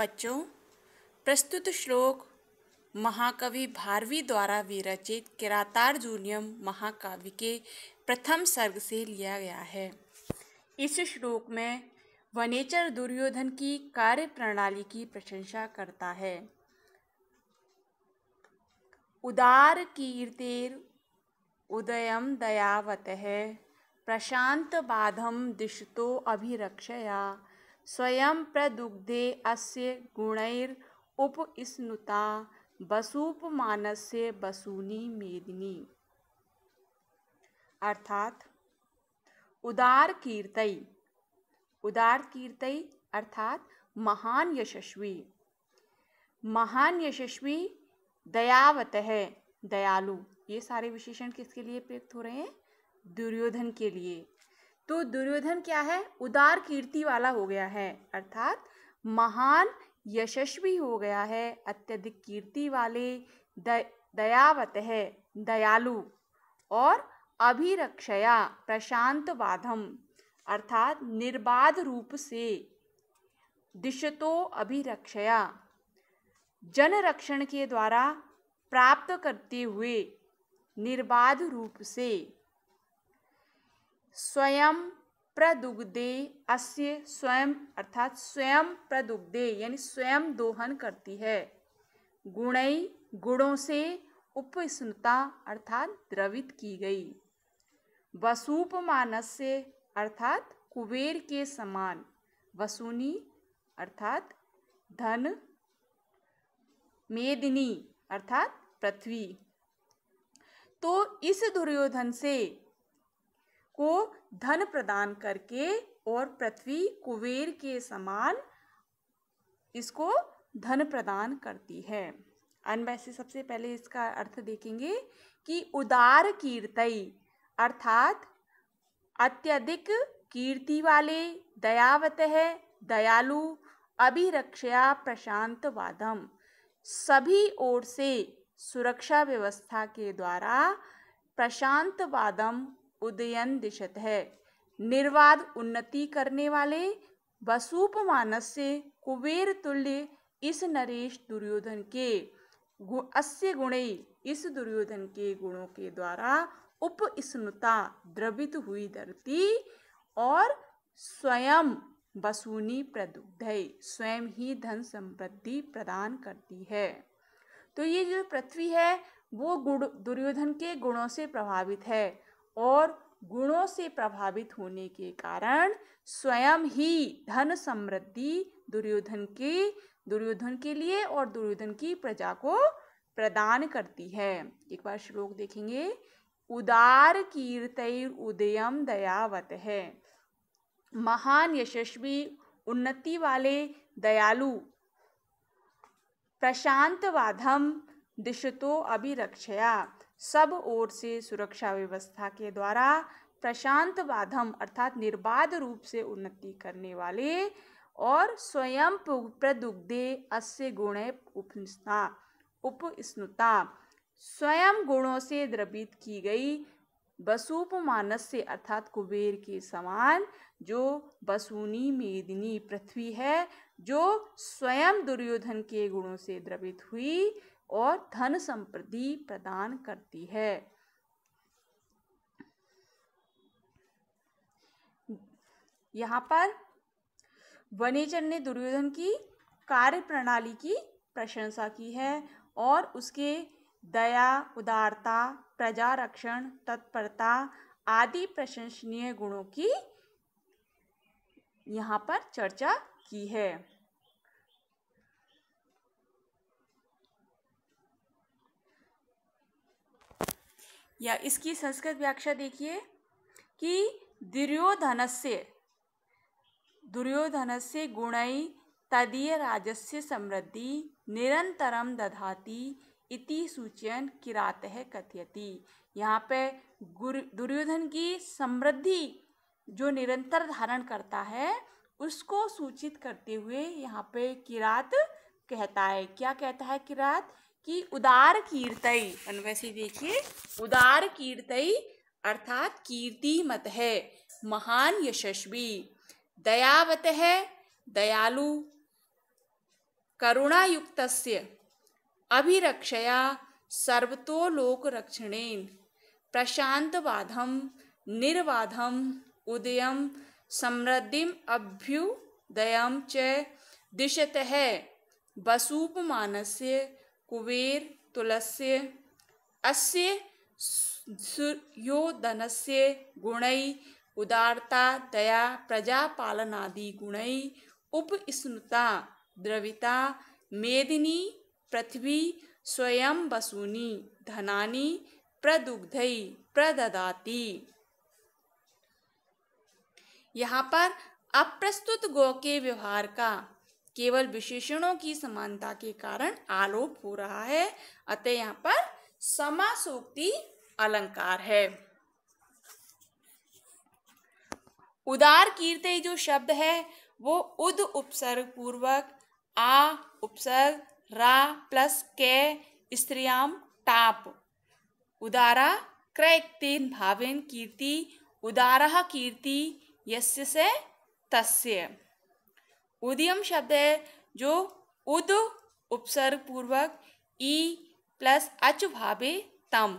बच्चों प्रस्तुत श्लोक महाकवि भारवी द्वारा विरचित किरातार्जुनियम महाकाव्य के प्रथम सर्ग से लिया गया है इस श्लोक में वनेचर दुर्योधन की कार्य प्रणाली की प्रशंसा करता है उदार कीर्तिर उदयम दयावत है प्रशांत बाधम दिशतो अभिरक्षया स्वयं प्रदुग्धे अस्य गुणैर उपस्नुता से बसूनी मेदिनी अर्थात उदार कीर्तय उदार कीर्तय अर्थात महान यशस्वी महान यशस्वी दयावत है दयालु ये सारे विशेषण किसके लिए प्रयुक्त हो रहे हैं दुर्योधन के लिए तो दुर्योधन क्या है उदार कीर्ति वाला हो गया है अर्थात महान यशस्वी हो गया है अत्यधिक कीर्ति वाले दयावत है दयालु और अभिरक्षया प्रशांत बाधम अर्थात निर्बाध रूप से दिशतो अभिरक्षया जनरक्षण के द्वारा प्राप्त करते हुए निर्बाध रूप से स्वयं प्रदुग्धे अस्य स्वयं अर्थात स्वयं प्रदुग्धे यानी स्वयं दोहन करती है गुणई गुणों से उपस्नुता अर्थात द्रवित की गई वसूपमानस्य अर्थात कुबेर के समान वसूनी अर्थात धन मेदिनी अर्थात पृथ्वी तो इस दुर्योधन से को धन प्रदान करके और पृथ्वी कुबेर के समान इसको धन प्रदान करती है वैसे सबसे पहले इसका अर्थ देखेंगे कि उदार कीर्तई अर्थात अत्यधिक कीर्ति वाले दयावत है दयालु अभिरक्षया प्रशांत वादम सभी ओर से सुरक्षा व्यवस्था के द्वारा प्रशांत वादम उदयन दिशत है निर्वाद उन्नति करने वाले वसूप मानस से कुबेर तुल्य इस नरेश दुर्योधन के गु, अस्य गुण इस दुर्योधन के गुणों के द्वारा उप स्नुता द्रवित हुई धरती और स्वयं वसूनी प्रदुग्धय स्वयं ही धन समृद्धि प्रदान करती है तो ये जो पृथ्वी है वो गुण दुर्योधन के गुणों से प्रभावित है और गुणों से प्रभावित होने के कारण स्वयं ही धन समृद्धि दुर्योधन के दुर्योधन के लिए और दुर्योधन की प्रजा को प्रदान करती है एक बार श्लोक देखेंगे उदार कीर्त उदयम दयावत है महान यशस्वी उन्नति वाले दयालु प्रशांत वाधम दिशतो अभिरक्षया सब ओर से सुरक्षा व्यवस्था के द्वारा प्रशांत बाधम अर्थात निर्बाध रूप से उन्नति करने वाले और स्वयं प्रदुग्धे अस्य गुण उपनिष्ठा उपस्नुता स्वयं गुणों से द्रवित की गई बसुपमानस से अर्थात कुबेर के समान जो बसुनी मेदिनी पृथ्वी है जो स्वयं दुर्योधन के गुणों से द्रवित हुई और धन संपत्ति प्रदान करती है यहाँ पर वनेचर ने दुर्योधन की कार्य प्रणाली की प्रशंसा की है और उसके दया उदारता प्रजा रक्षण तत्परता आदि प्रशंसनीय गुणों की यहाँ पर चर्चा की है या इसकी संस्कृत व्याख्या देखिए कि दुर्योधन से दुर्योधन से गुण तदीय राजस्य समृद्धि निरंतरम दधाती इति सूचयन किरात कथयति यहाँ पे दुर्योधन की समृद्धि जो निरंतर धारण करता है उसको सूचित करते हुए यहाँ पे किरात कहता है क्या कहता है किरात कि उदार कीर्तई वैसे देखिए उदार कीर्तई अर्थात कीर्ति मत है महान यशस्वी दयावत है दयालु करुणायुक्त अभिरक्षया सर्वतोलोक लोक रक्षणेन प्रशांतवाधम निर्वाधम उदयम समृद्धिम अभ्युदय च दिशत है वसुपमान से कुबेर तुलस्य अस्य से गुण उदारता दया प्रजापालनादि गुण उपस्मृता द्रविता मेदिनी पृथ्वी स्वयं वसूनी धनानी प्रदुग्ध प्रददाती यहाँ पर अप्रस्तुत गौ के व्यवहार का केवल विशेषणों की समानता के कारण आरोप हो रहा है अतः यहाँ पर समासोक्ति अलंकार है उदार कीर्ति जो शब्द है वो उद उपसर्ग पूर्वक आ उपसर्ग रा प्लस के स्त्रियाम टाप उदारा क्रैक्तेन भावेन कीर्ति उदारा कीर्ति यस्य से तस्य उदयम शब्द है जो उद उपसर्ग पूर्वक ई प्लस अच भावे तम